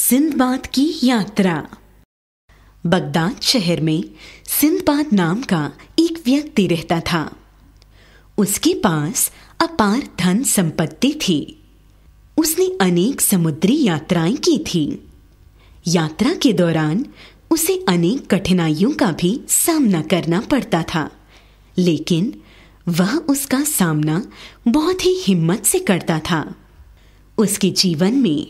सिंधबाद की यात्रा बगदाद शहर में सिंधबाद नाम का एक व्यक्ति रहता था उसके पास अपार धन संपत्ति थी उसने अनेक समुद्री यात्राएं की थी यात्रा के दौरान उसे अनेक कठिनाइयों का भी सामना करना पड़ता था लेकिन वह उसका सामना बहुत ही हिम्मत से करता था उसके जीवन में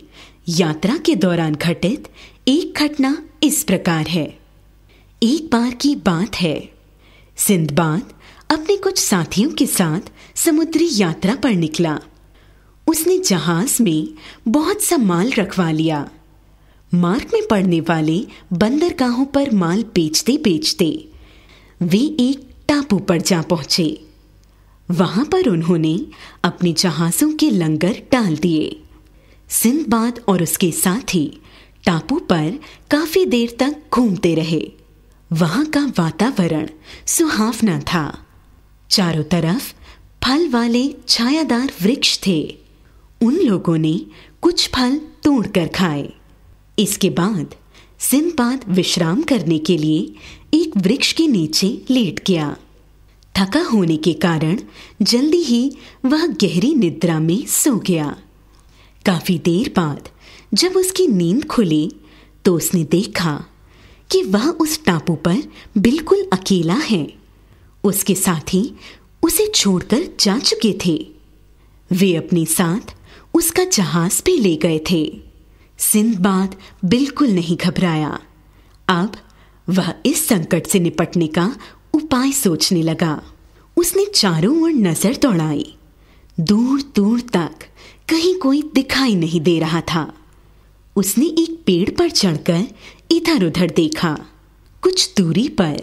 यात्रा के दौरान घटित एक घटना इस प्रकार है एक बार की बात है सिंधबाद अपने कुछ साथियों के साथ समुद्री यात्रा पर निकला उसने जहाज में बहुत सा माल रखवा लिया मार्ग में पड़ने वाले बंदरगाहों पर माल बेचते बेचते वे एक टापू पर जा पहुंचे वहां पर उन्होंने अपने जहाजों के लंगर डाल दिए सिंधबाद और उसके साथी टापू पर काफी देर तक घूमते रहे वहां का वातावरण सुहावना था चारों तरफ फल वाले छायादार वृक्ष थे उन लोगों ने कुछ फल तोड़कर खाए इसके बाद सिंधबाद विश्राम करने के लिए एक वृक्ष के नीचे लेट गया थका होने के कारण जल्दी ही वह गहरी निद्रा में सो गया काफी देर बाद जब उसकी नींद खुली तो उसने देखा कि वह उस टापू पर बिल्कुल अकेला है उसके साथी उसे छोड़कर जा चुके थे वे अपने साथ उसका जहाज भी ले गए थे सिंधबाद बिल्कुल नहीं घबराया अब वह इस संकट से निपटने का उपाय सोचने लगा उसने चारों ओर नजर दौड़ाई दूर दूर तक कहीं कोई दिखाई नहीं दे रहा था उसने एक पेड़ पर चढ़कर इधर उधर देखा कुछ दूरी पर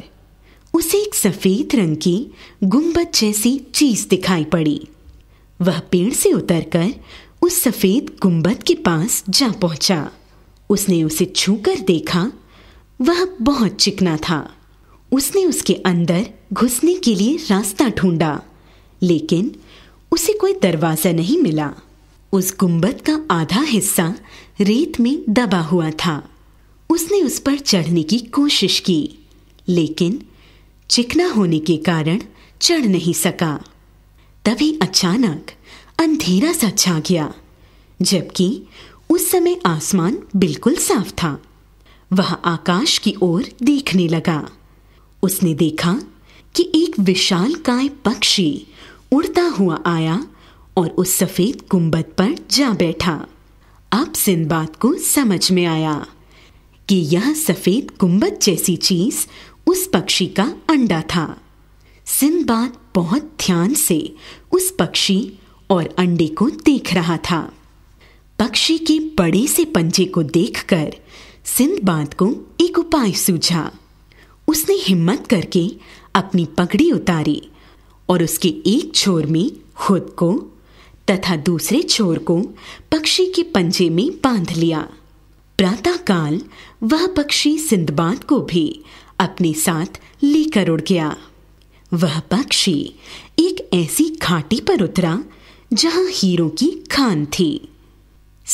उसे एक सफेद रंग की गुंबद जैसी चीज दिखाई पड़ी वह पेड़ से उतरकर उस सफेद गुंबद के पास जा पहुंचा उसने उसे छूकर देखा वह बहुत चिकना था उसने उसके अंदर घुसने के लिए रास्ता ढूंढा लेकिन उसे कोई दरवाजा नहीं मिला उस गुंबद का आधा हिस्सा रेत में दबा हुआ था उसने उस पर चढ़ने की कोशिश की लेकिन चिकना होने के कारण चढ़ नहीं सका तभी अचानक अंधेरा सा छा गया जबकि उस समय आसमान बिल्कुल साफ था वह आकाश की ओर देखने लगा उसने देखा कि एक विशाल काय पक्षी उड़ता हुआ आया और उस सफ़ेद गुंबद पर जा बैठा अब सिंदबाद को समझ में आया कि यह सफ़ेद गुंबद जैसी चीज़ उस पक्षी का अंडा था सिंदबाद बहुत ध्यान से उस पक्षी और अंडे को देख रहा था पक्षी के बड़े से पंजे को देखकर सिंदबाद को एक उपाय सूझा उसने हिम्मत करके अपनी पगड़ी उतारी और उसके एक छोर में खुद को तथा दूसरे छोर को पक्षी के पंजे में बांध लिया प्रातःकाल वह पक्षी सिंधबाद को भी अपने साथ लेकर उड़ गया वह पक्षी एक ऐसी घाटी पर उतरा जहां हीरों की खान थी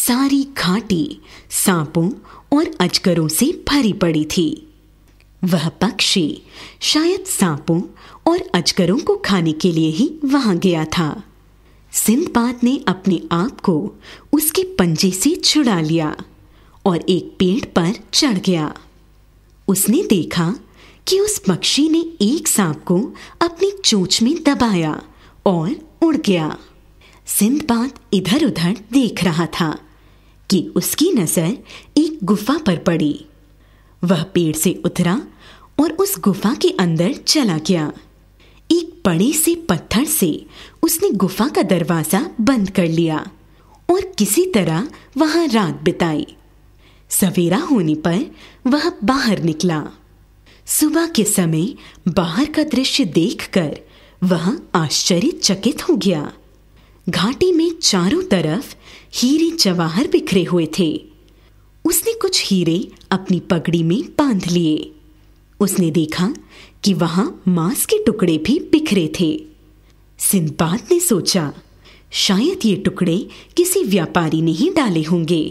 सारी घाटी सांपों और अजगरों से भरी पड़ी थी वह पक्षी शायद सांपों और अजगरों को खाने के लिए ही वहां गया था सिंधबाद ने अपने आप को उसके पंजे से छुड़ा लिया और एक पेड़ पर चढ़ गया उसने देखा कि उस पक्षी ने एक सांप को अपनी चोंच में दबाया और उड़ गया सिंधबाद इधर उधर देख रहा था कि उसकी नजर एक गुफा पर पड़ी वह पेड़ से उतरा और उस गुफा के अंदर चला गया एक बड़े से पत्थर से उसने गुफा का दरवाजा बंद कर लिया और किसी तरह वहां रात बिताई सवेरा होने पर वह बाहर निकला सुबह के समय बाहर का दृश्य देखकर वह आश्चर्यचकित हो गया घाटी में चारों तरफ हीरे जवाहर बिखरे हुए थे उसने कुछ हीरे अपनी पगड़ी में बांध लिए उसने देखा कि वहां मांस के टुकड़े भी बिखरे थे सिंधबाद ने सोचा शायद ये टुकड़े किसी व्यापारी ने ही डाले होंगे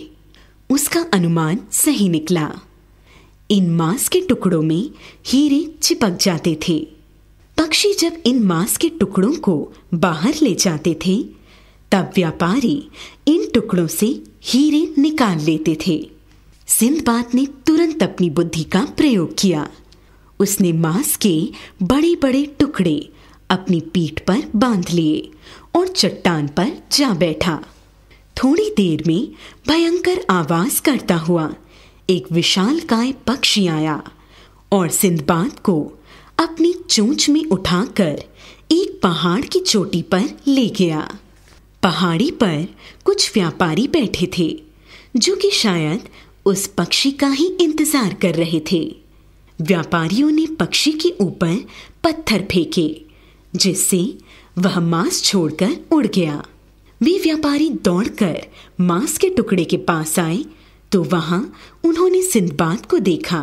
उसका अनुमान सही निकला इन मांस के टुकड़ों में हीरे चिपक जाते थे पक्षी जब इन मांस के टुकड़ों को बाहर ले जाते थे तब व्यापारी इन टुकड़ों से हीरे निकाल लेते थे सिंधबाद ने तुरंत अपनी बुद्धि का प्रयोग किया उसने मांस के बड़े बड़े टुकड़े अपनी पीठ पर बांध लिए और चट्टान पर जा बैठा थोड़ी देर में भयंकर आवाज करता हुआ एक विशाल काय पक्षी आया और सिंधबाद को अपनी चोंच में उठाकर एक पहाड़ की चोटी पर ले गया पहाड़ी पर कुछ व्यापारी बैठे थे जो कि शायद उस पक्षी का ही इंतजार कर रहे थे व्यापारियों ने पक्षी के ऊपर पत्थर फेंके जिससे वह मांस छोड़कर उड़ गया वे व्यापारी दौड़कर मांस के टुकड़े के पास आए तो वहां उन्होंने सिंधबाद को देखा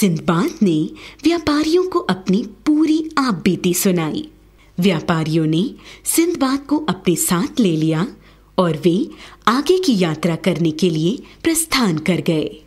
सिंधबाद ने व्यापारियों को अपनी पूरी आप बीती सुनाई व्यापारियों ने सिंधबाद को अपने साथ ले लिया और वे आगे की यात्रा करने के लिए प्रस्थान कर गए